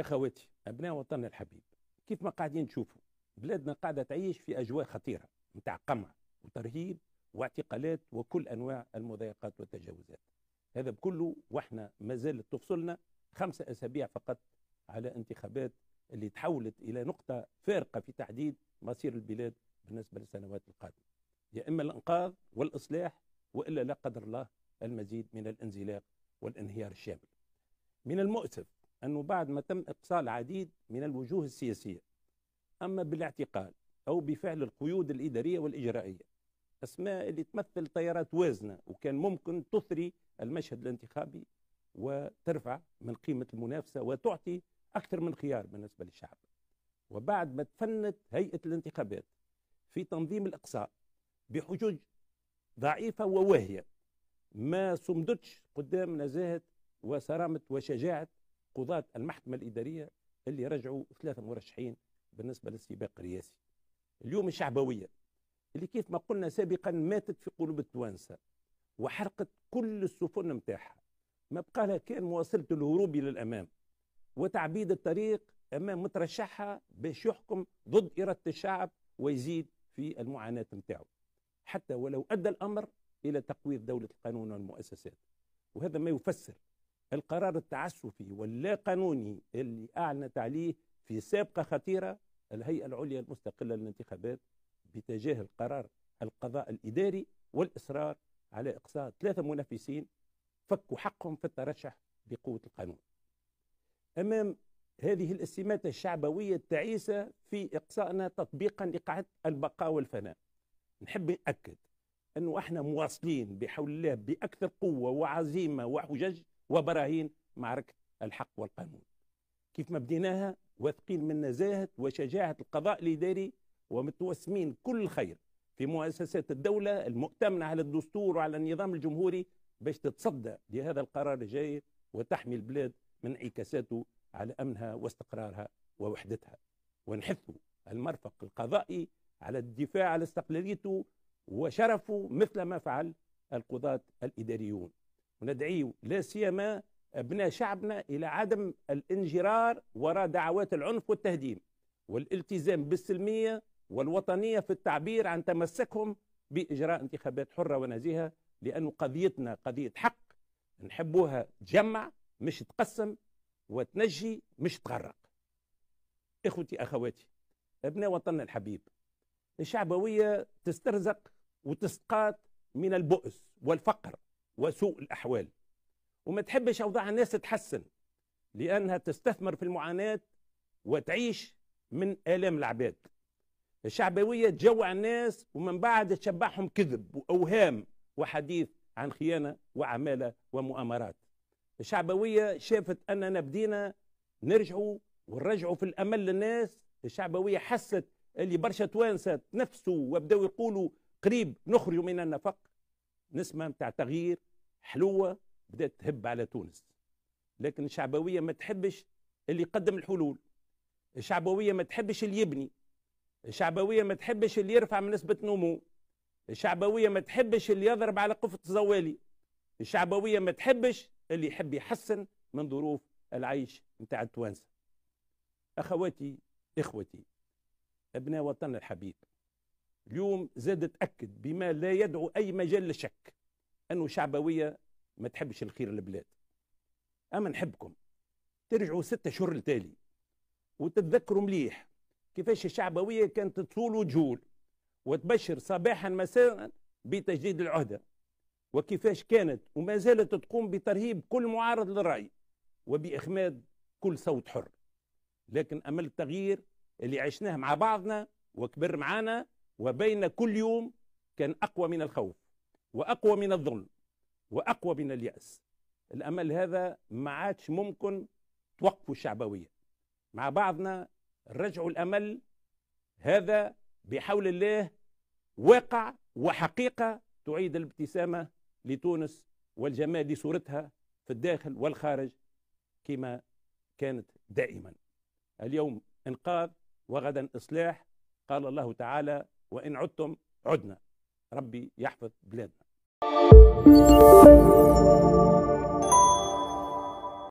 يا خواتي ابناء وطننا الحبيب كيف ما قاعدين تشوفوا بلادنا قاعده تعيش في اجواء خطيره نتاع قمع وترهيب واعتقالات وكل انواع المضايقات والتجاوزات هذا بكله واحنا ما زالت تفصلنا خمسه اسابيع فقط على انتخابات اللي تحولت الى نقطه فارقه في تحديد مصير البلاد بالنسبه للسنوات القادمه يا اما الانقاذ والاصلاح والا لا قدر الله المزيد من الانزلاق والانهيار الشامل من المؤسف أنه بعد ما تم إقصاء العديد من الوجوه السياسية أما بالاعتقال أو بفعل القيود الإدارية والإجرائية أسماء اللي تمثل تيارات وازنة وكان ممكن تثري المشهد الانتخابي وترفع من قيمة المنافسة وتعطي أكثر من خيار بالنسبة للشعب وبعد ما تفنت هيئة الانتخابات في تنظيم الإقصاء بحجج ضعيفة وواهية ما صمدتش قدام نزاهة وصرامة وشجاعة قضاة المحكمة الإدارية اللي رجعوا ثلاثة مرشحين بالنسبة للسباق الرئاسي اليوم الشعبوية اللي كيف ما قلنا سابقا ماتت في قلوب التوانسة وحرقت كل السفن متاحة ما بقى لها كان مواصلة الهروب إلى الأمام وتعبيد الطريق أمام مترشحها باش يحكم ضد إرادة الشعب ويزيد في المعاناة متاعه حتى ولو أدى الأمر إلى تقويض دولة القانون والمؤسسات وهذا ما يفسر القرار التعسفي واللا قانوني اللي اعلنت عليه في سابقة خطيرة الهيئة العليا المستقلة للانتخابات بتجاهل قرار القضاء الإداري والإصرار على إقصاء ثلاثة منافسين فكوا حقهم في الترشح بقوة القانون أمام هذه الاستماته الشعبوية التعيسة في إقصائنا تطبيقا لقاعدة البقاء والفناء نحب نأكد أنه احنا مواصلين بحول الله بأكثر قوة وعزيمة وحجج وبراهين معركة الحق والقانون كيف ما بديناها واثقين من نزاهة وشجاعة القضاء الإداري ومتوسمين كل خير في مؤسسات الدولة المؤتمنة على الدستور وعلى النظام الجمهوري باش تتصدى لهذا القرار الجاي وتحمي البلاد من انعكاساته على أمنها واستقرارها ووحدتها ونحث المرفق القضائي على الدفاع على استقلاليته وشرفه مثل ما فعل القضاة الإداريون وندعيه لا سيما أبناء شعبنا إلى عدم الانجرار وراء دعوات العنف والتهديم والالتزام بالسلمية والوطنية في التعبير عن تمسكهم بإجراء انتخابات حرة ونزيهة لأن قضيتنا قضية حق نحبوها تجمع مش تقسم وتنجي مش تغرق إخوتي أخواتي أبناء وطننا الحبيب الشعبوية تسترزق وتسقاط من البؤس والفقر وسوء الأحوال وما تحبش أوضاع الناس تتحسن لأنها تستثمر في المعاناة وتعيش من آلام العباد الشعبوية تجوع الناس ومن بعد تشبعهم كذب وأوهام وحديث عن خيانة وعمالة ومؤامرات الشعبوية شافت أننا بدينا نرجعوا ونرجعوا في الأمل للناس الشعبوية حست اللي برشا توانسة تنفسوا وبداوا يقولوا قريب نخرج من النفق نسمة تاع تغيير حلوه بدات تهب على تونس لكن الشعبويه ما تحبش اللي يقدم الحلول الشعبويه ما تحبش اللي يبني الشعبويه ما تحبش اللي يرفع من نسبه نمو الشعبويه ما تحبش اللي يضرب على قفه الزوالي الشعبويه ما تحبش اللي يحب يحسن من ظروف العيش نتاع التوانسه اخواتي اخوتي ابناء وطننا الحبيب اليوم زاد تاكد بما لا يدعو اي مجال للشك انه شعبويه ما تحبش الخير للبلاد اما نحبكم ترجعوا ستة شهور التالي وتتذكروا مليح كيفاش الشعبويه كانت تصول وتجول وتبشر صباحا مساء بتجديد العهده وكيفاش كانت وما زالت تقوم بترهيب كل معارض للراي وباخماد كل صوت حر لكن امل التغيير اللي عشناه مع بعضنا وكبر معانا وبين كل يوم كان اقوى من الخوف واقوى من الظلم واقوى من الياس الامل هذا ما عادش ممكن توقفوا الشعبويه مع بعضنا رجعوا الامل هذا بحول الله واقع وحقيقه تعيد الابتسامه لتونس والجمال لصورتها في الداخل والخارج كما كانت دائما اليوم انقاذ وغدا اصلاح قال الله تعالى وان عدتم عدنا ربي يحفظ بلادنا